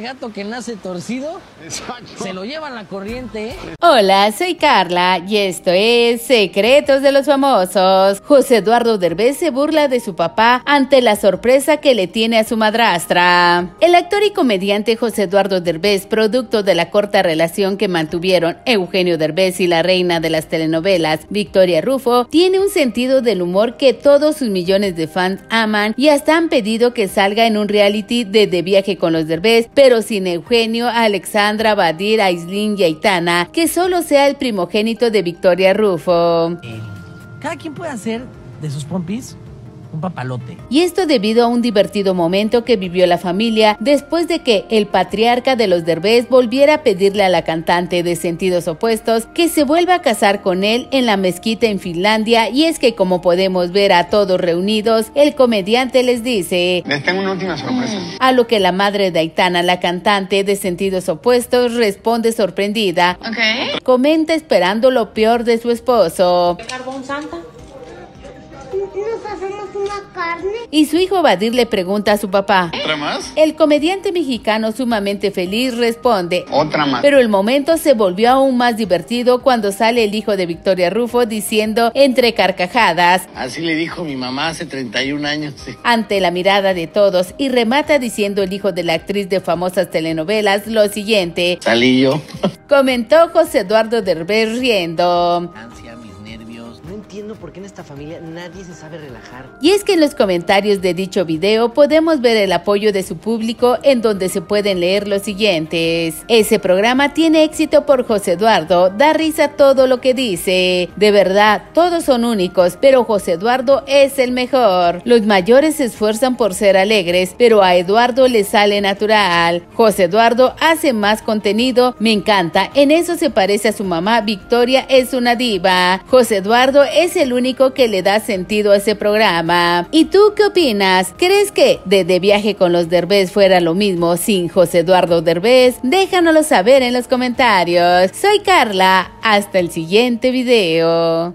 gato que nace torcido se lo lleva la corriente. ¿eh? Hola, soy Carla y esto es Secretos de los Famosos. José Eduardo Derbez se burla de su papá ante la sorpresa que le tiene a su madrastra. El actor y comediante José Eduardo Derbez, producto de la corta relación que mantuvieron Eugenio Derbez y la reina de las telenovelas Victoria Rufo, tiene un sentido del humor que todos sus millones de fans aman y hasta han pedido que salga en un reality de De Viaje con los Derbez pero sin Eugenio, Alexandra, Badir, Aisling y Aitana, que solo sea el primogénito de Victoria Rufo. cada quien puede hacer de sus pompis un papalote. Y esto debido a un divertido momento que vivió la familia después de que el patriarca de los Derbez volviera a pedirle a la cantante de sentidos opuestos que se vuelva a casar con él en la mezquita en Finlandia y es que como podemos ver a todos reunidos, el comediante les dice... Les tengo una última sorpresa. A lo que la madre de Aitana, la cantante de sentidos opuestos, responde sorprendida. Comenta esperando lo peor de su esposo. ¿Carbón santa? nos hacemos una carne. Y su hijo Badir le pregunta a su papá. ¿Otra más? El comediante mexicano sumamente feliz responde. Otra más. Pero el momento se volvió aún más divertido cuando sale el hijo de Victoria Rufo diciendo entre carcajadas. Así le dijo mi mamá hace 31 años. Ante la mirada de todos y remata diciendo el hijo de la actriz de famosas telenovelas lo siguiente. Salí yo. Comentó José Eduardo Derbez riendo. Ah, en esta familia nadie se sabe relajar. Y es que en los comentarios de dicho video podemos ver el apoyo de su público en donde se pueden leer los siguientes. Ese programa tiene éxito por José Eduardo, da risa todo lo que dice. De verdad, todos son únicos, pero José Eduardo es el mejor. Los mayores se esfuerzan por ser alegres, pero a Eduardo le sale natural. José Eduardo hace más contenido, me encanta, en eso se parece a su mamá, Victoria es una diva. José Eduardo es es el único que le da sentido a ese programa. ¿Y tú qué opinas? ¿Crees que desde viaje con los Derbez fuera lo mismo sin José Eduardo derbés Déjanoslo saber en los comentarios. Soy Carla, hasta el siguiente video.